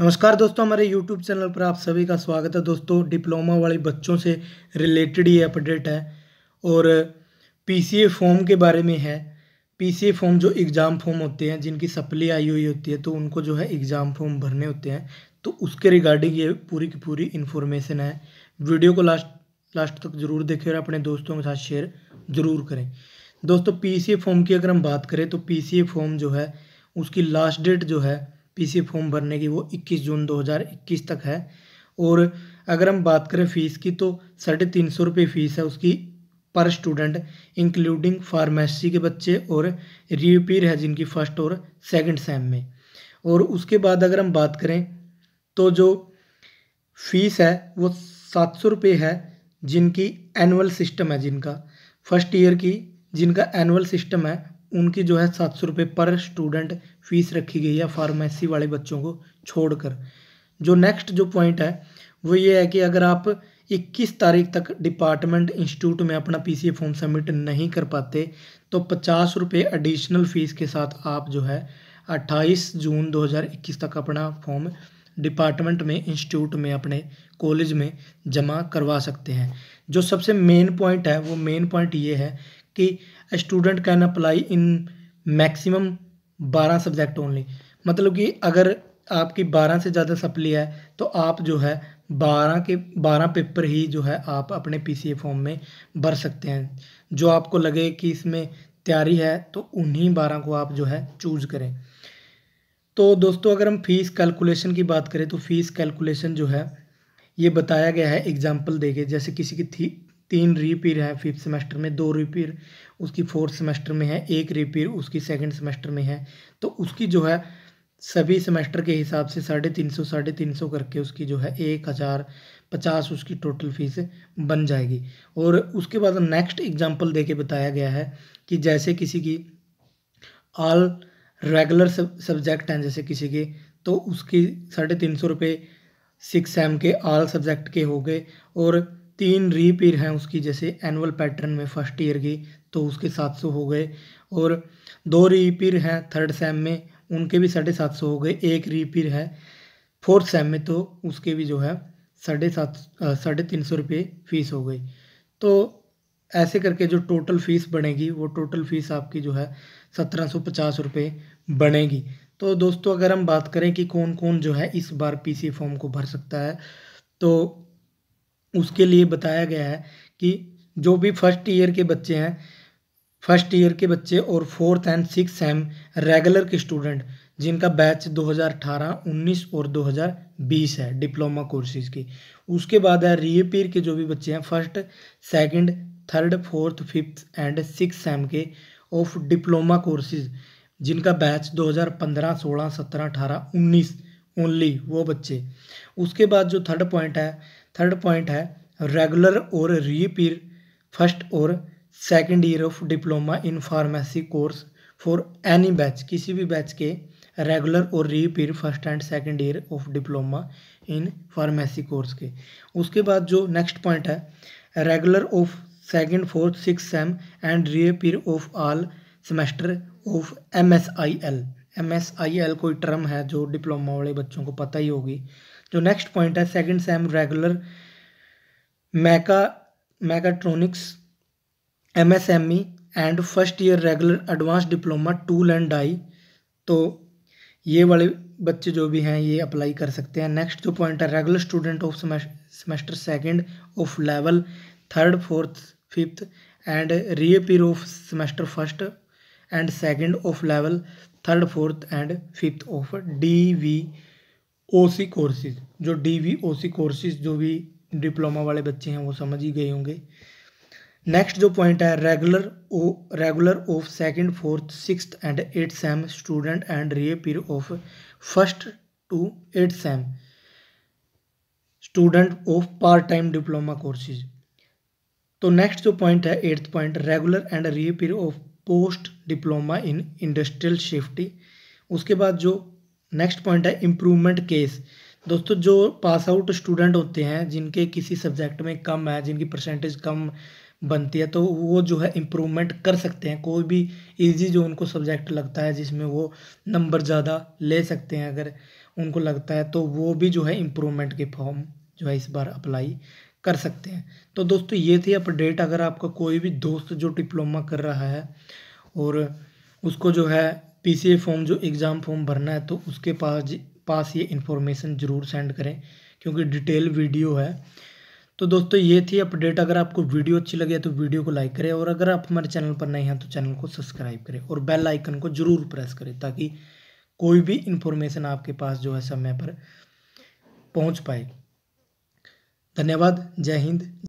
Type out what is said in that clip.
नमस्कार दोस्तों हमारे YouTube चैनल पर आप सभी का स्वागत है दोस्तों डिप्लोमा वाले बच्चों से रिलेटेड ये अपडेट है और पीसीए फॉर्म के बारे में है पीसीए फॉर्म जो एग्ज़ाम फॉर्म होते हैं जिनकी सप्ली आई हुई होती है तो उनको जो है एग्ज़ाम फॉर्म भरने होते हैं तो उसके रिगार्डिंग ये पूरी की पूरी इन्फॉर्मेशन है वीडियो को लास्ट लास्ट तक ज़रूर देखें और अपने दोस्तों के साथ शेयर ज़रूर करें दोस्तों पी फॉर्म की अगर हम बात करें तो पी फॉर्म जो है उसकी लास्ट डेट जो है पीसी फॉर्म भरने की वो 21 जून 2021 तक है और अगर हम बात करें फ़ीस की तो साढ़े तीन सौ रुपये फ़ीस है उसकी पर स्टूडेंट इंक्लूडिंग फार्मेसी के बच्चे और रिपीर है जिनकी फर्स्ट और सेकंड सेम में और उसके बाद अगर हम बात करें तो जो फीस है वो सात सौ रुपये है जिनकी एनुअल सिस्टम है जिनका फर्स्ट ईयर की जिनका एनुअल सिस्टम है उनकी जो है सात सौ रुपये पर स्टूडेंट फीस रखी गई है फार्मेसी वाले बच्चों को छोड़कर जो नेक्स्ट जो पॉइंट है वो ये है कि अगर आप 21 तारीख तक डिपार्टमेंट इंस्टीट्यूट में अपना पी फॉर्म सबमिट नहीं कर पाते तो पचास रुपये एडिशनल फीस के साथ आप जो है 28 जून 2021 तक अपना फॉर्म डिपार्टमेंट में इंस्टीट्यूट में अपने कॉलेज में जमा करवा सकते हैं जो सबसे मेन पॉइंट है वो मेन पॉइंट ये है कि student can apply in maximum बारह सब्जेक्ट ओनली मतलब कि अगर आपकी बारह से ज़्यादा सप्ली है तो आप जो है बारह के बारह पेपर ही जो है आप अपने पीसीए फॉर्म में भर सकते हैं जो आपको लगे कि इसमें तैयारी है तो उन्हीं बारह को आप जो है चूज करें तो दोस्तों अगर हम फीस कैलकुलेशन की बात करें तो फीस कैलकुलेशन जो है ये बताया गया है एग्जाम्पल देके जैसे किसी की थी तीन रिपीर है फिफ्थ सेमेस्टर में दो रिपीर उसकी फोर्थ सेमेस्टर में है एक रिपीर उसकी सेकंड सेमेस्टर में है तो उसकी जो है सभी सेमेस्टर के हिसाब से साढ़े तीन सौ साढ़े तीन सौ करके उसकी जो है एक हज़ार पचास उसकी टोटल फीस बन जाएगी और उसके बाद नेक्स्ट एग्जाम्पल दे के बताया गया है कि जैसे किसी की ऑल रेगुलर सब्जेक्ट हैं जैसे किसी के तो उसकी साढ़े तीन सौ रुपये सिक्स एम के ऑल सब्जेक्ट के हो गए और तीन रीपेयर हैं उसकी जैसे एनुअल पैटर्न में फर्स्ट ईयर की तो उसके सात सौ हो गए और दो रीपेयर हैं थर्ड सेम में उनके भी साढ़े सात सौ हो गए एक रीपेयर है फोर्थ सेम में तो उसके भी जो है साढ़े सात साढ़े तीन सौ रुपये फ़ीस हो गई तो ऐसे करके जो टोटल फ़ीस बनेगी वो टोटल फ़ीस आपकी जो है सत्रह सौ पचास रुपये बनेगी तो दोस्तों अगर हम बात करें कि कौन कौन जो है इस बार पीसी फॉर्म को भर सकता है तो उसके लिए बताया गया है कि जो भी फर्स्ट ईयर के बच्चे हैं फर्स्ट ईयर के बच्चे और fourth and six sem regular के स्टूडेंट जिनका बैच 2018, 19 और 2020 है डिप्लोमा कोर्सेज की उसके बाद है रीअपीयर के जो भी बच्चे हैं first second, third fourth fifth and six sem के ऑफ डिप्लोमा कोर्सेज जिनका बैच 2015, 16, 17, 18, 19 ओनली वो बच्चे उसके बाद जो थर्ड पॉइंट है थर्ड पॉइंट है रेगुलर और रीपीर फर्स्ट और second year of diploma in pharmacy course for any batch किसी भी बैच के रेगुलर और reappear first and second year of diploma in pharmacy course के उसके बाद जो नेक्स्ट पॉइंट है regular of second fourth six sem and reappear of all semester of M S I L M S I L कोई term है जो diploma वाले बच्चों को पता ही होगी जो नेक्स्ट पॉइंट है सेकंड सेम रेगुलर मैका mechatronics MSME and first year regular advance diploma tool and die तो ये वाले बच्चे जो भी हैं ये अप्लाई कर सकते हैं नेक्स्ट जो पॉइंट है regular student of semester second of level third fourth fifth and reappear of semester first and second of level third fourth and fifth of D V OC courses जो D V OC courses जो भी diploma वाले बच्चे हैं वो समझ ही गए होंगे नेक्स्ट जो पॉइंट है regular O regular of second fourth six and eight sem student and reappear of first two eight sem student of part time diploma courses तो नेक्स्ट जो पॉइंट है eighth point regular and reappear of post diploma in industrial safety उसके बाद जो next point है improvement case दोस्तों जो pass out student होते हैं जिनके किसी सब्जेक्ट में कम है जिनकी परसेंटेज कम बनती है तो वो जो है इम्प्रूवमेंट कर सकते हैं कोई भी इजी जो उनको सब्जेक्ट लगता है जिसमें वो नंबर ज़्यादा ले सकते हैं अगर उनको लगता है तो वो भी जो है इम्प्रूवमेंट के फॉर्म जो है इस बार अप्लाई कर सकते हैं तो दोस्तों ये थी अपडेट अगर आपका कोई भी दोस्त जो डिप्लोमा कर रहा है और उसको जो है पी फॉर्म जो एग्ज़ाम फॉर्म भरना है तो उसके पास पास ये इन्फॉर्मेशन ज़रूर सेंड करें क्योंकि डिटेल वीडियो है तो दोस्तों ये थी अपडेट अगर आपको वीडियो अच्छी लगे तो वीडियो को लाइक करें और अगर आप हमारे चैनल पर नए हैं तो चैनल को सब्सक्राइब करें और बेल आइकन को ज़रूर प्रेस करें ताकि कोई भी इन्फॉर्मेशन आपके पास जो है समय पर पहुंच पाए धन्यवाद जय हिंद